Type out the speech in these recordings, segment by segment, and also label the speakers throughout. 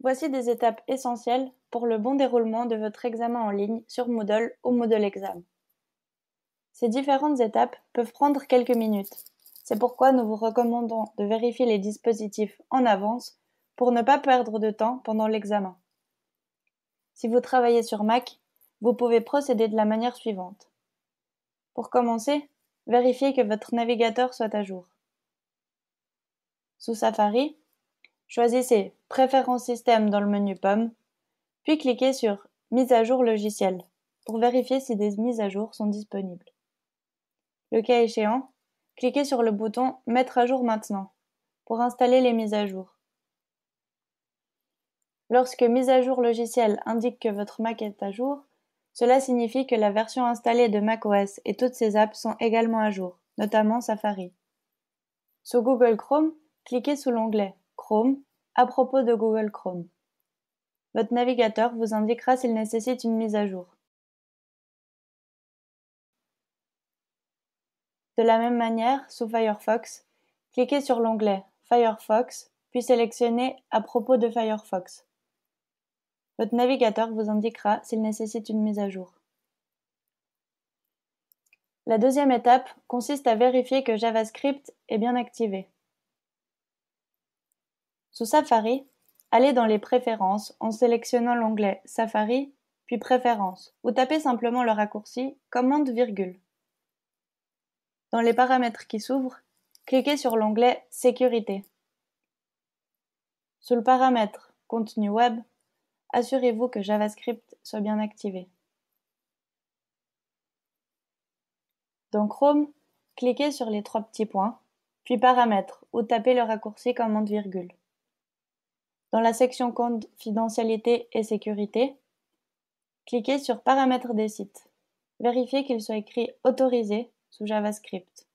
Speaker 1: Voici des étapes essentielles pour le bon déroulement de votre examen en ligne sur Moodle ou Moodle Exam. Ces différentes étapes peuvent prendre quelques minutes. C'est pourquoi nous vous recommandons de vérifier les dispositifs en avance pour ne pas perdre de temps pendant l'examen. Si vous travaillez sur Mac, vous pouvez procéder de la manière suivante. Pour commencer, vérifiez que votre navigateur soit à jour. Sous Safari, Choisissez Préférences système dans le menu Pomme, puis cliquez sur Mise à jour logiciel pour vérifier si des mises à jour sont disponibles. Le cas échéant, cliquez sur le bouton Mettre à jour maintenant pour installer les mises à jour. Lorsque Mise à jour logiciel indique que votre Mac est à jour, cela signifie que la version installée de macOS et toutes ses apps sont également à jour, notamment Safari. Sous Google Chrome, cliquez sous l'onglet Chrome à propos de Google Chrome. Votre navigateur vous indiquera s'il nécessite une mise à jour. De la même manière, sous Firefox, cliquez sur l'onglet Firefox, puis sélectionnez À propos de Firefox. Votre navigateur vous indiquera s'il nécessite une mise à jour. La deuxième étape consiste à vérifier que JavaScript est bien activé. Sous Safari, allez dans les préférences en sélectionnant l'onglet Safari puis Préférences ou tapez simplement le raccourci Commande virgule. Dans les paramètres qui s'ouvrent, cliquez sur l'onglet Sécurité. Sous le paramètre Contenu web, assurez-vous que JavaScript soit bien activé. Dans Chrome, cliquez sur les trois petits points, puis Paramètres ou tapez le raccourci Commande virgule. Dans la section Confidentialité et sécurité, cliquez sur Paramètres des sites. Vérifiez qu'il soit écrit Autorisé sous JavaScript.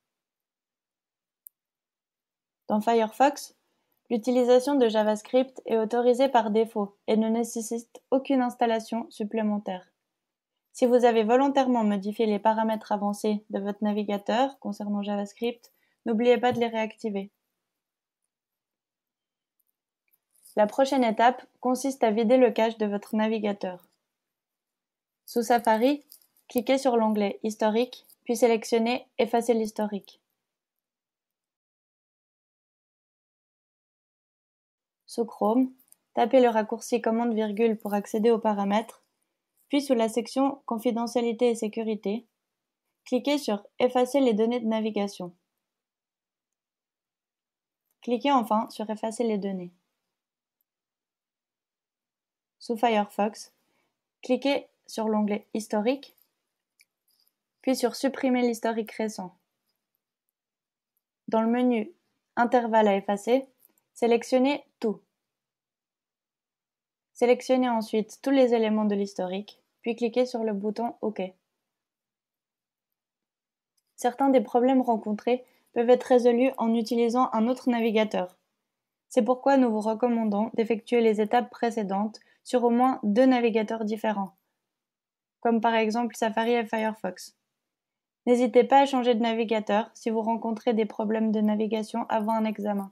Speaker 1: Dans Firefox, l'utilisation de JavaScript est autorisée par défaut et ne nécessite aucune installation supplémentaire. Si vous avez volontairement modifié les paramètres avancés de votre navigateur concernant JavaScript, n'oubliez pas de les réactiver. La prochaine étape consiste à vider le cache de votre navigateur. Sous Safari, cliquez sur l'onglet Historique, puis sélectionnez Effacer l'historique. Sous Chrome, tapez le raccourci commande virgule pour accéder aux paramètres, puis sous la section Confidentialité et sécurité, cliquez sur Effacer les données de navigation. Cliquez enfin sur Effacer les données sous Firefox, cliquez sur l'onglet Historique, puis sur Supprimer l'historique récent. Dans le menu Intervalles à effacer, sélectionnez Tout. Sélectionnez ensuite tous les éléments de l'historique, puis cliquez sur le bouton OK. Certains des problèmes rencontrés peuvent être résolus en utilisant un autre navigateur. C'est pourquoi nous vous recommandons d'effectuer les étapes précédentes sur au moins deux navigateurs différents, comme par exemple Safari et Firefox. N'hésitez pas à changer de navigateur si vous rencontrez des problèmes de navigation avant un examen.